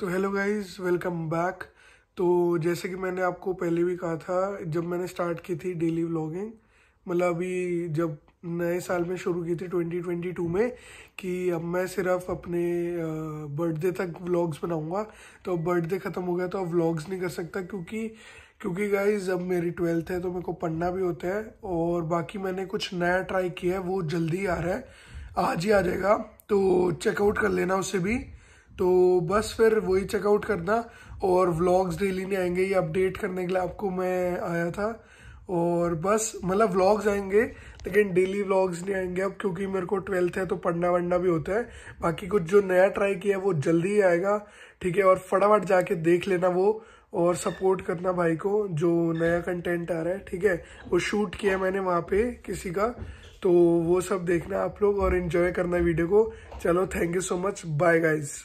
तो hello guys welcome back तो जैसे कि मैंने आपको पहले भी कहा था जब मैंने स्टार्ट की थी डेली व्लॉगिंग मतलब अभी जब नए साल में शुरू की थी 2022 में कि अब मैं सिर्फ अपने बर्थडे तक व्लॉग्स बनाऊंगा तो अब बर्थडे ख़त्म हो गया तो अब व्लॉग्स नहीं कर सकता क्योंकि क्योंकि गाइज अब मेरी ट्वेल्थ है तो मेरे को पढ़ना भी होता है और बाकी मैंने कुछ नया ट्राई किया है वो जल्दी आ रहा है आज ही आ जाएगा तो चेकआउट कर लेना उसे भी तो बस फिर वही चेकआउट करना और व्लॉग्स डेली नहीं आएंगे ये अपडेट करने के लिए आपको मैं आया था और बस मतलब व्लॉग्स आएंगे लेकिन डेली व्लॉग्स नहीं आएंगे अब क्योंकि मेरे को ट्वेल्थ है तो पढ़ना वढ़ना भी होता है बाकी कुछ जो नया ट्राई किया है वो जल्दी ही आएगा ठीक है और फटाफट जाके देख लेना वो और सपोर्ट करना भाई को जो नया कंटेंट आ रहा है ठीक है वो शूट किया मैंने वहाँ पे किसी का तो वो सब देखना आप लोग और इन्जॉय करना वीडियो को चलो thank you so much bye guys